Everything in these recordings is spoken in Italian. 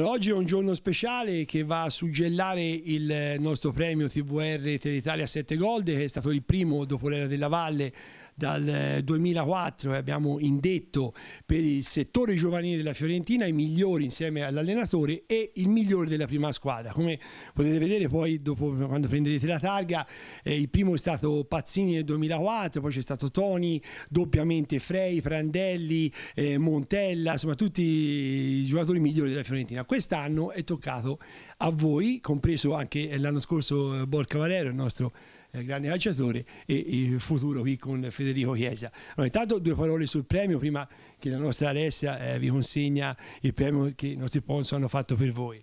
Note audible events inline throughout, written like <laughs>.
Allora, oggi è un giorno speciale che va a suggellare il nostro premio TVR Telitalia 7 Gold che è stato il primo dopo l'era della Valle dal 2004 eh, eh, abbiamo indetto per il settore giovanile della Fiorentina i migliori insieme all'allenatore e il migliore della prima squadra. Come potete vedere poi dopo, quando prenderete la targa eh, il primo è stato Pazzini nel 2004, poi c'è stato Toni, doppiamente Frei, Prandelli, eh, Montella, insomma tutti i giocatori migliori della Fiorentina. Quest'anno è toccato a voi, compreso anche eh, l'anno scorso Borca Valero, il nostro eh, grande calciatore, e il futuro qui con Federico Chiesa. Allora, intanto due parole sul premio, prima che la nostra Alessia eh, vi consegna il premio che i nostri sponsor hanno fatto per voi.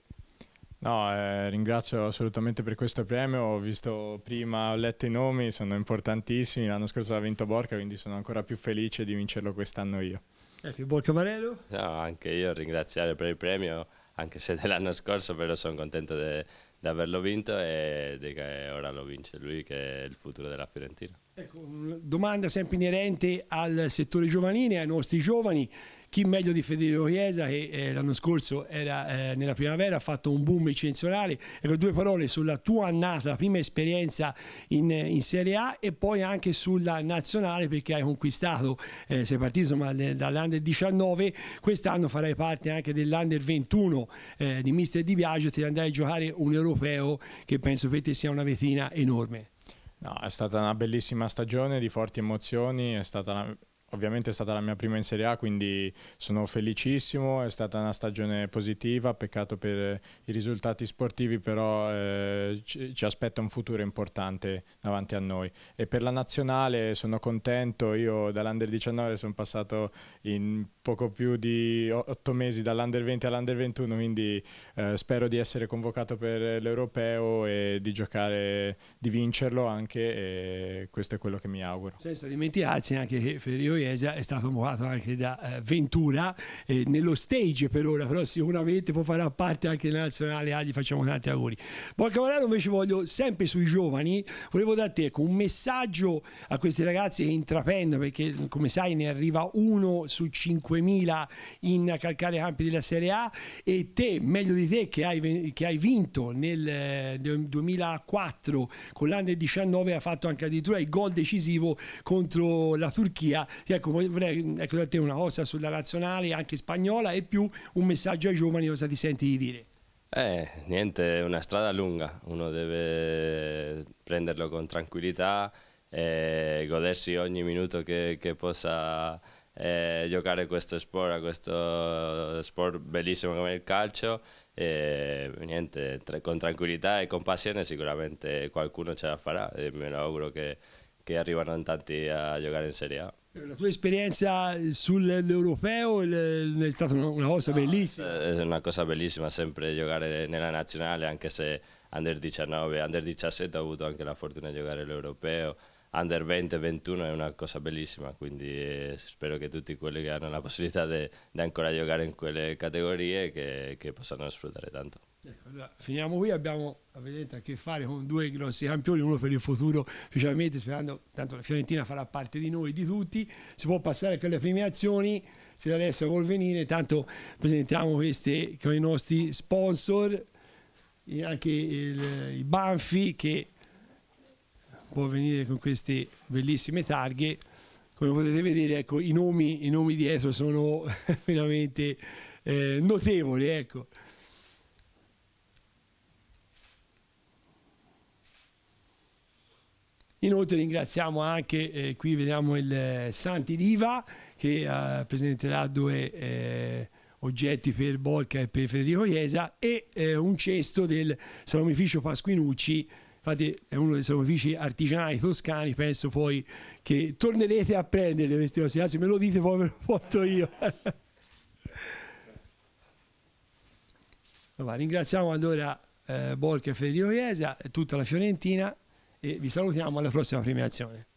No, eh, ringrazio assolutamente per questo premio, ho visto prima, ho letto i nomi, sono importantissimi, l'anno scorso ha vinto Borca, quindi sono ancora più felice di vincerlo quest'anno io. Ecco, Borca Marello. No, anche io ringraziare per il premio anche se dell'anno scorso, però sono contento di averlo vinto e di che ora lo vince lui che è il futuro della Fiorentina. Ecco, domanda sempre inerente al settore giovanile, ai nostri giovani. Chi meglio di Federico Chiesa che eh, l'anno scorso era eh, nella primavera, ha fatto un boom eccezionale. Ecco, due parole sulla tua annata, la prima esperienza in, in, Serie A e poi anche sulla nazionale perché hai conquistato, eh, sei partito dall'Under 19, quest'anno farai parte anche dell'Under 21 eh, di Mister Di Biagio, ti andrai a giocare un europeo che penso per te sia una vetrina enorme. No, è stata una bellissima stagione di forti emozioni, è stata Ovviamente è stata la mia prima in Serie A, quindi sono felicissimo, è stata una stagione positiva, peccato per eh, i risultati sportivi, però eh, ci, ci, aspetta un futuro importante davanti a noi. E per la nazionale sono contento, io dall'Under 19 sono passato in poco più di 8 mesi dall'Under 20 all'Under 21, quindi eh, spero di essere convocato per l'Europeo e di giocare, di vincerlo anche, questo è quello che mi auguro. Senza dimenticarsi anche che Ferio Gioiesa è stato muovato anche da eh, Ventura eh, nello stage per ora, però sicuramente può fare parte anche della nazionale A, gli facciamo tanti auguri. Porca Valero invece voglio sempre sui giovani, volevo da ecco, un messaggio a questi ragazzi che intraprendono perché come sai ne arriva uno su 5.000 in calcare campi della Serie A e te, meglio di te che hai, che hai vinto nel, eh, nel 2004 con l'anno 19 ha fatto anche addirittura il gol decisivo contro la Turchia Ecco, vorrei ecco, da te una cosa sulla nazionale, anche spagnola, e più un messaggio ai giovani, cosa ti senti di dire? Eh, niente, è una strada lunga, uno deve prenderlo con tranquillità e godersi ogni minuto che, che possa eh, giocare questo sport, questo sport bellissimo come il calcio e niente, tra, con tranquillità e con passione sicuramente qualcuno ce la farà e me lo auguro che, che arrivano in tanti a giocare in Serie A. Eh, la tua esperienza sull'europeo è stata una cosa no, bellissima. È una cosa bellissima sempre giocare nella nazionale, anche se under 19, under 17 ho avuto anche la fortuna di giocare l'europeo, under 20, 21 è una cosa bellissima, quindi eh, spero che tutti quelli che hanno la possibilità di ancora giocare in quelle categorie che, che possano sfruttare tanto. Ecco, allora, finiamo qui, abbiamo a che fare con due grossi campioni, uno per il futuro, specialmente sperando, tanto la Fiorentina farà parte di noi, di tutti, si può passare anche alle prime azioni, se adesso vuol venire, tanto presentiamo queste con i nostri sponsor, anche il, i Banfi che può venire con queste bellissime targhe, come potete vedere ecco, i, nomi, i nomi dietro sono <laughs> veramente eh, notevoli. Ecco. Inoltre ringraziamo anche, eh, qui vediamo il eh, Santi Diva che eh, presenterà due eh, oggetti per Borca e per Federico Iesa e eh, un cesto del salumificio Pasquinucci infatti è uno dei sacrifici artigianali toscani, penso poi che tornerete a prendere queste cose, anzi me lo dite poi ve lo porto io. allora, <laughs> ringraziamo allora eh, Borca e Federico Iesa e tutta la Fiorentina e vi salutiamo alla prossima premiazione.